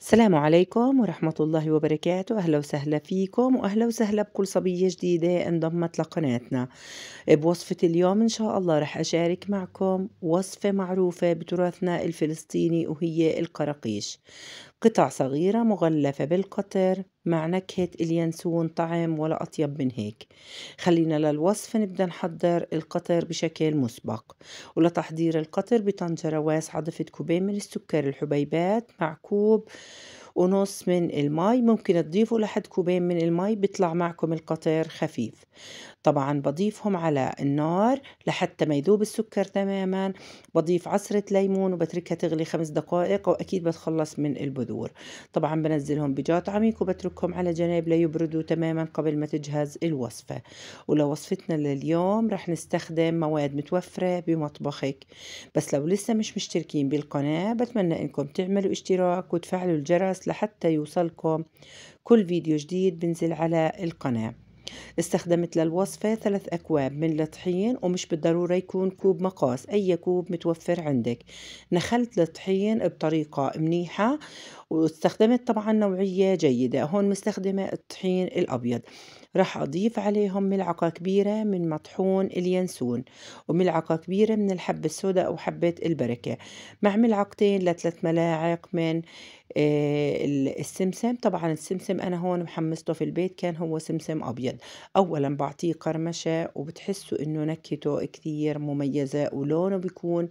السلام عليكم ورحمة الله وبركاته أهلا وسهلا فيكم وأهلا وسهلا بكل صبية جديدة انضمت لقناتنا بوصفة اليوم إن شاء الله رح أشارك معكم وصفة معروفة بتراثنا الفلسطيني وهي القراقيش قطع صغيرة مغلفة بالقطر مع نكهة اليانسون طعم ولا أطيب من هيك خلينا للوصفة نبدأ نحضر القطر بشكل مسبق ولتحضير القطر بطنجرة واسعة ضفت كوبين من السكر الحبيبات مع كوب ونص من الماء ممكن تضيفوا لحد كوبين من الماء بيطلع معكم القطير خفيف طبعا بضيفهم على النار لحتى ما يذوب السكر تماما بضيف عصرة ليمون وبتركها تغلي خمس دقائق وأكيد بتخلص من البذور طبعا بنزلهم بجات عميق وبتركهم على جناب ليبردوا تماما قبل ما تجهز الوصفة ولو وصفتنا لليوم رح نستخدم مواد متوفرة بمطبخك بس لو لسه مش مشتركين بالقناة بتمنى انكم تعملوا اشتراك وتفعلوا الجرس لحتى يوصلكم كل فيديو جديد بنزل على القناة استخدمت للوصفة ثلاث أكواب من الطحين ومش بالضرورة يكون كوب مقاس أي كوب متوفر عندك نخلت الطحين بطريقة منيحة واستخدمت طبعا نوعية جيدة هون مستخدمة الطحين الأبيض راح أضيف عليهم ملعقة كبيرة من مطحون اليانسون وملعقة كبيرة من الحب السوداء أو حبة البركة مع ملعقتين لثلاث ملاعق من آه، السمسم طبعا السمسم انا هون محمصته في البيت كان هو سمسم ابيض اولا بعطيه قرمشه وبتحسوا انه نكهته كثير مميزه ولونه بيكون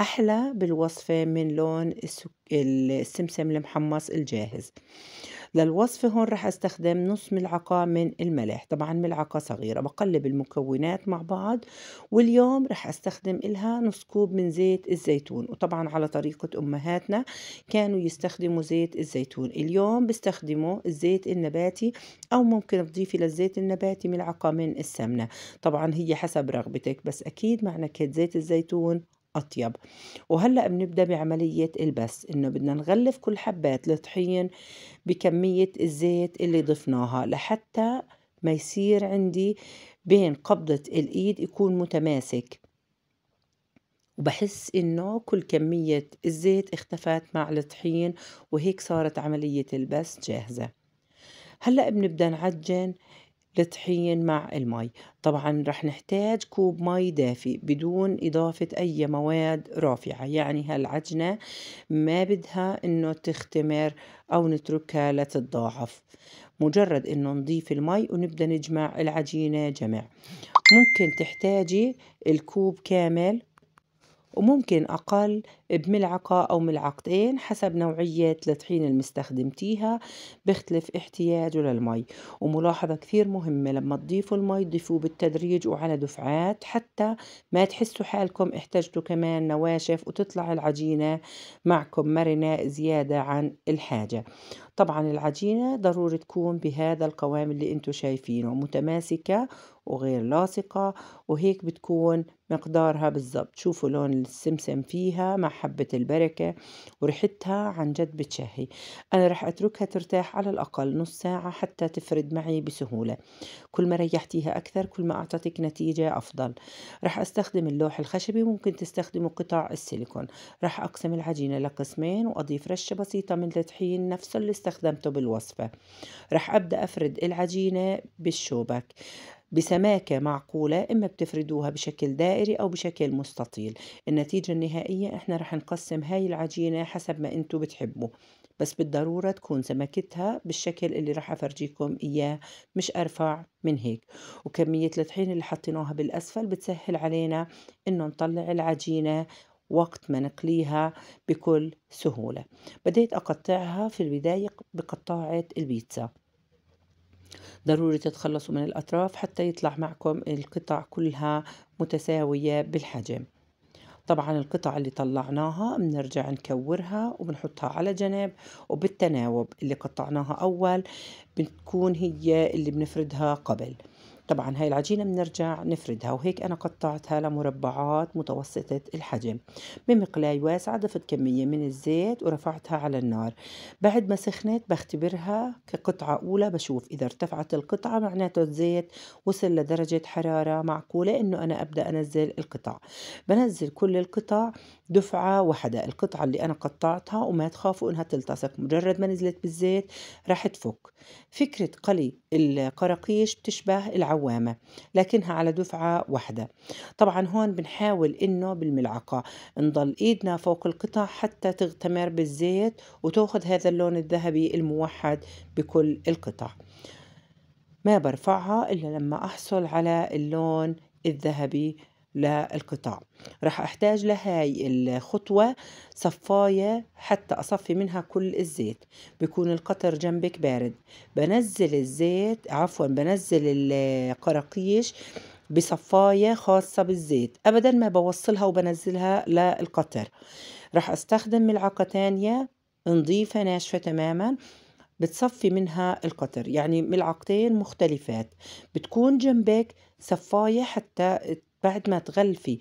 احلى بالوصفه من لون السكر السمسم المحمص الجاهز للوصفة هون راح استخدم نص ملعقة من الملح طبعا ملعقة صغيرة بقلب المكونات مع بعض واليوم راح استخدم إلها نص كوب من زيت الزيتون وطبعا على طريقة أمهاتنا كانوا يستخدموا زيت الزيتون اليوم بستخدموا الزيت النباتي أو ممكن تضيفي للزيت النباتي ملعقة من السمنة طبعا هي حسب رغبتك بس أكيد معنى كده زيت الزيتون أطيب وهلأ بنبدأ بعملية البس إنه بدنا نغلف كل حبات الطحين بكمية الزيت اللي ضفناها لحتى ما يصير عندي بين قبضة الإيد يكون متماسك وبحس إنه كل كمية الزيت اختفت مع الطحين وهيك صارت عملية البس جاهزة هلأ بنبدأ نعجن للطحين مع المي طبعا رح نحتاج كوب مي دافئ بدون إضافة أي مواد رافعة يعني هالعجنة ما بدها إنه تختمر أو نتركها لتتضاعف مجرد إنه نضيف المي ونبدأ نجمع العجينة جمع ممكن تحتاجي الكوب كامل وممكن أقل بملعقة أو ملعقتين حسب نوعية الطحين المستخدمتيها بيختلف احتياجه للمي وملاحظة كثير مهمة لما تضيفوا المي ضيفوه بالتدريج وعلى دفعات حتى ما تحسوا حالكم احتجتوا كمان نواشف وتطلع العجينة معكم مرنة زيادة عن الحاجة طبعا العجينة ضروري تكون بهذا القوام اللي انتم شايفينه متماسكة وغير لاصقة وهيك بتكون مقدارها بالضبط شوفوا لون السمسم فيها مع حبة البركة وريحتها عن جد بتشهي أنا رح أتركها ترتاح على الأقل نص ساعة حتى تفرد معي بسهولة كل ما ريحتيها أكثر كل ما أعطتك نتيجة أفضل رح أستخدم اللوح الخشبي ممكن تستخدموا قطع السيليكون رح أقسم العجينة لقسمين وأضيف رشة بسيطة من الطحين نفسه اللي استخدمته بالوصفة رح أبدأ أفرد العجينة بالشوبك بسماكة معقولة إما بتفردوها بشكل دائري أو بشكل مستطيل النتيجة النهائية إحنا رح نقسم هاي العجينة حسب ما أنتوا بتحبوا بس بالضرورة تكون سمكتها بالشكل اللي رح أفرجيكم إياه مش أرفع من هيك وكمية الطحين اللي حطيناها بالأسفل بتسهل علينا إنه نطلع العجينة وقت ما نقليها بكل سهولة بديت أقطعها في البداية بقطاعة البيتزا ضروري تتخلصوا من الأطراف حتى يطلع معكم القطع كلها متساوية بالحجم طبعا القطع اللي طلعناها بنرجع نكورها وبنحطها على جنب وبالتناوب اللي قطعناها أول بتكون هي اللي بنفردها قبل طبعا هاي العجينة بنرجع نفردها وهيك أنا قطعتها لمربعات متوسطة الحجم بمقلاي واسعة ضفت كمية من الزيت ورفعتها على النار بعد ما سخنت بختبرها كقطعة أولى بشوف إذا ارتفعت القطعة معناته الزيت وصل لدرجة حرارة معقولة إنه أنا أبدأ أنزل القطع بنزل كل القطع دفعة واحدة القطعة اللي أنا قطعتها وما تخافوا إنها تلتصق مجرد ما نزلت بالزيت راح تفك فكرة قلي القراقيش بتشبه العوامل العوامة لكنها على دفعة واحدة طبعا هون بنحاول إنه بالملعقة نضل إيدنا فوق القطع حتى تغتمر بالزيت وتأخذ هذا اللون الذهبي الموحد بكل القطع ما برفعها إلا لما أحصل على اللون الذهبي للقطاع راح احتاج لهاي الخطوة صفاية حتى اصفي منها كل الزيت بيكون القطر جنبك بارد بنزل الزيت عفوا بنزل القراقيش بصفاية خاصة بالزيت أبدا ما بوصلها وبنزلها للقطر راح أستخدم ملعقة تانية نظيفة ناشفة تماما بتصفي منها القطر يعني ملعقتين مختلفات بتكون جنبك صفاية حتى بعد ما تغلفي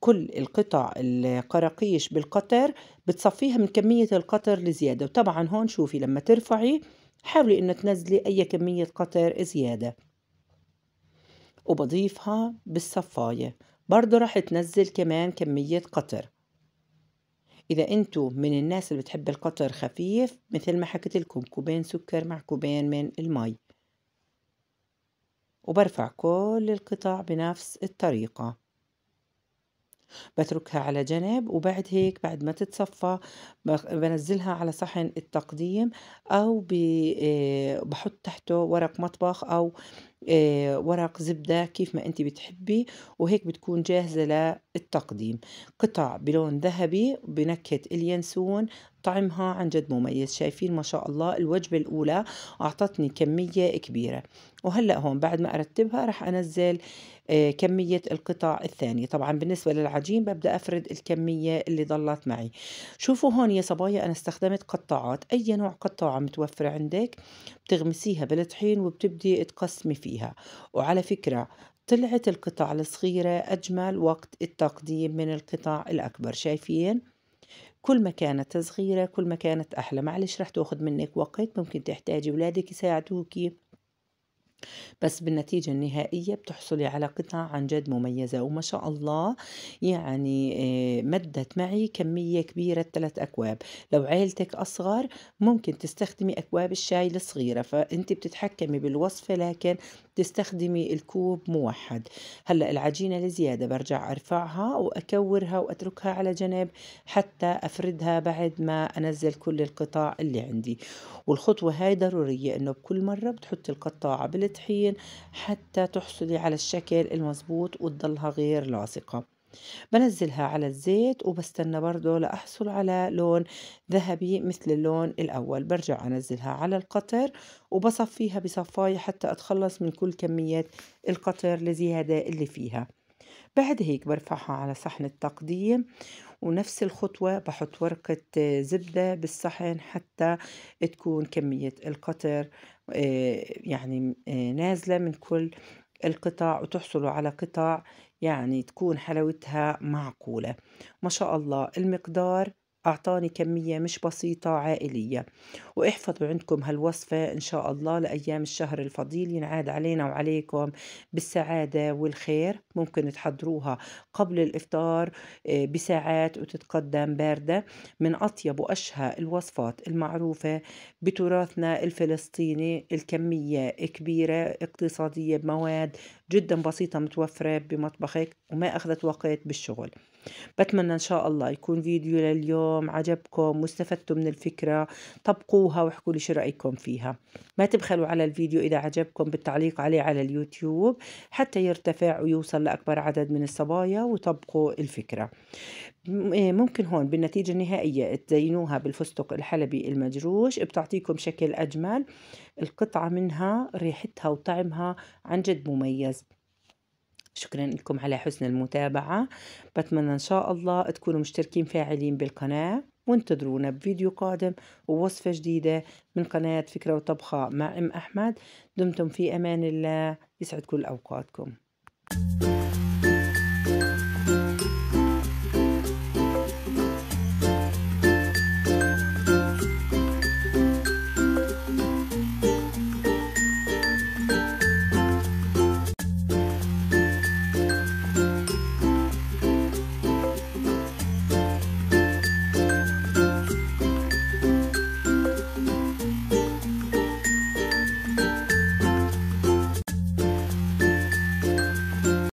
كل القطع القراقيش بالقطر بتصفيها من كمية القطر لزيادة وطبعا هون شوفي لما ترفعي حاولي انه تنزلي اي كمية قطر زيادة وبضيفها بالصفاية برضه راح تنزل كمان كمية قطر إذا أنتوا من الناس اللي بتحب القطر خفيف مثل ما حكيت لكم كوبين سكر مع كوبين من المي وبرفع كل القطع بنفس الطريقة بتركها على جنب وبعد هيك بعد ما تتصفى بنزلها على صحن التقديم أو آه، بحط تحته ورق مطبخ أو آه، ورق زبدة كيف ما أنت بتحبي وهيك بتكون جاهزة للتقديم قطع بلون ذهبي بنكهة اليانسون طعمها عن جد مميز شايفين ما شاء الله الوجبة الأولى أعطتني كمية كبيرة وهلأ هون بعد ما أرتبها رح أنزل آه، كمية القطع الثانية طبعا بالنسبة للعجين ببدأ أفرد الكمية اللي ضلت معي شوفوا هون يا صبايا أنا استخدمت قطاعات أي نوع قطاعة متوفرة عندك بتغمسيها بالطحين وبتبدي تقسمي فيها وعلى فكرة طلعت القطع الصغيرة أجمل وقت التقديم من القطع الأكبر شايفين؟ كل ما كانت صغيرة كل ما كانت أحلى معلش رح تأخذ منك وقت ممكن تحتاجي ولادك يساعدوكي بس بالنتيجة النهائية بتحصلي على قطعة عن جد مميزة وما شاء الله يعني آه، مدت معي كمية كبيرة ثلاث أكواب لو عيلتك أصغر ممكن تستخدمي أكواب الشاي الصغيرة فأنت بتتحكمي بالوصفة لكن تستخدمي الكوب موحد هلا العجينه الزياده برجع ارفعها واكورها واتركها على جنب حتى افردها بعد ما انزل كل القطاع اللي عندي والخطوه هاي ضروريه انه بكل مره بتحطي القطاعه بالطحين حتى تحصلي على الشكل المزبوط وتضلها غير لاصقه بنزلها على الزيت وبستنى برضه لأحصل على لون ذهبي مثل اللون الأول برجع أنزلها على القطر وبصفيها بصفاية حتى أتخلص من كل كمية القطر الزيادة اللي فيها بعد هيك برفعها على صحن التقديم ونفس الخطوة بحط ورقة زبدة بالصحن حتى تكون كمية القطر آه، يعني آه، نازلة من كل القطع وتحصلوا على قطع يعني تكون حلاوتها معقولة ما شاء الله المقدار أعطاني كمية مش بسيطة عائلية واحفظوا عندكم هالوصفة إن شاء الله لأيام الشهر الفضيل ينعاد علينا وعليكم بالسعادة والخير ممكن تحضروها قبل الإفطار آه، بساعات وتتقدم باردة من أطيب وأشهى الوصفات المعروفة بتراثنا الفلسطيني الكمية كبيرة اقتصادية بمواد جدا بسيطة متوفرة بمطبخك وما أخذت وقت بالشغل بتمنى إن شاء الله يكون فيديو لليوم عجبكم واستفدتوا من الفكرة طبقوها واحكوا لي شو رأيكم فيها ما تبخلوا على الفيديو إذا عجبكم بالتعليق عليه على اليوتيوب حتى يرتفع ويوصل لأكبر عدد من الصبايا وطبقوا الفكرة ممكن هون بالنتيجة النهائية تزينوها بالفستق الحلبي المجروش بتعطيكم شكل أجمل القطعة منها ريحتها وطعمها عن جد مميز شكرا لكم على حسن المتابعة بتمنى إن شاء الله تكونوا مشتركين فاعلين بالقناة وانتظرونا بفيديو قادم ووصفة جديدة من قناة فكرة وطبخة مع أم أحمد دمتم في أمان الله يسعد كل أوقاتكم